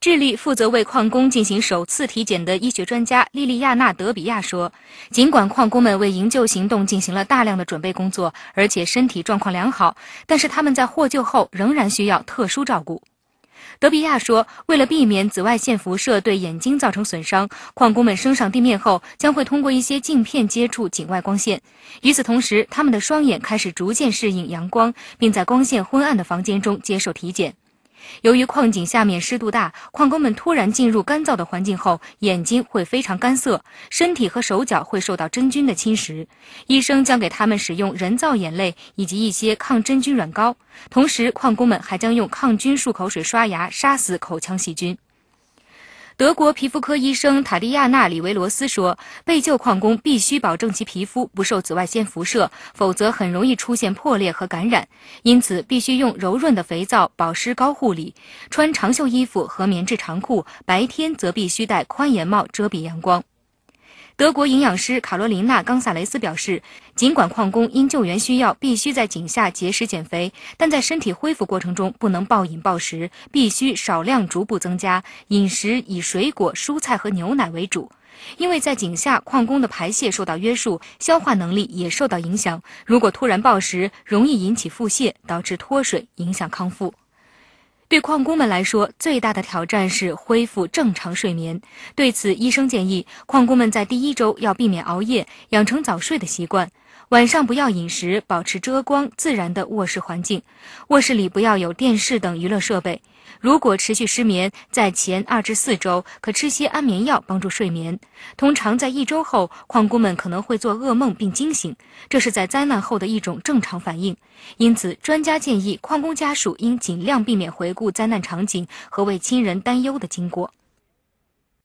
智利负责为矿工进行首次体检的医学专家莉莉亚纳·德比亚说：“尽管矿工们为营救行动进行了大量的准备工作，而且身体状况良好，但是他们在获救后仍然需要特殊照顾。”德比亚说：“为了避免紫外线辐射对眼睛造成损伤，矿工们升上地面后将会通过一些镜片接触井外光线。与此同时，他们的双眼开始逐渐适应阳光，并在光线昏暗的房间中接受体检。”由于矿井下面湿度大，矿工们突然进入干燥的环境后，眼睛会非常干涩，身体和手脚会受到真菌的侵蚀。医生将给他们使用人造眼泪以及一些抗真菌软膏，同时矿工们还将用抗菌漱口水刷牙，杀死口腔细菌。德国皮肤科医生塔利亚娜·里维罗斯说：“被救矿工必须保证其皮肤不受紫外线辐射，否则很容易出现破裂和感染。因此，必须用柔润的肥皂、保湿膏护理，穿长袖衣服和棉质长裤。白天则必须戴宽檐帽遮蔽阳光。”德国营养师卡罗琳娜·冈萨雷斯表示，尽管矿工因救援需要必须在井下节食减肥，但在身体恢复过程中不能暴饮暴食，必须少量逐步增加饮食，以水果、蔬菜和牛奶为主。因为在井下，矿工的排泄受到约束，消化能力也受到影响。如果突然暴食，容易引起腹泻，导致脱水，影响康复。对矿工们来说，最大的挑战是恢复正常睡眠。对此，医生建议矿工们在第一周要避免熬夜，养成早睡的习惯。晚上不要饮食，保持遮光自然的卧室环境。卧室里不要有电视等娱乐设备。如果持续失眠，在前二至四周可吃些安眠药帮助睡眠。通常在一周后，矿工们可能会做噩梦并惊醒，这是在灾难后的一种正常反应。因此，专家建议矿工家属应尽量避免回顾灾难场景和为亲人担忧的经过。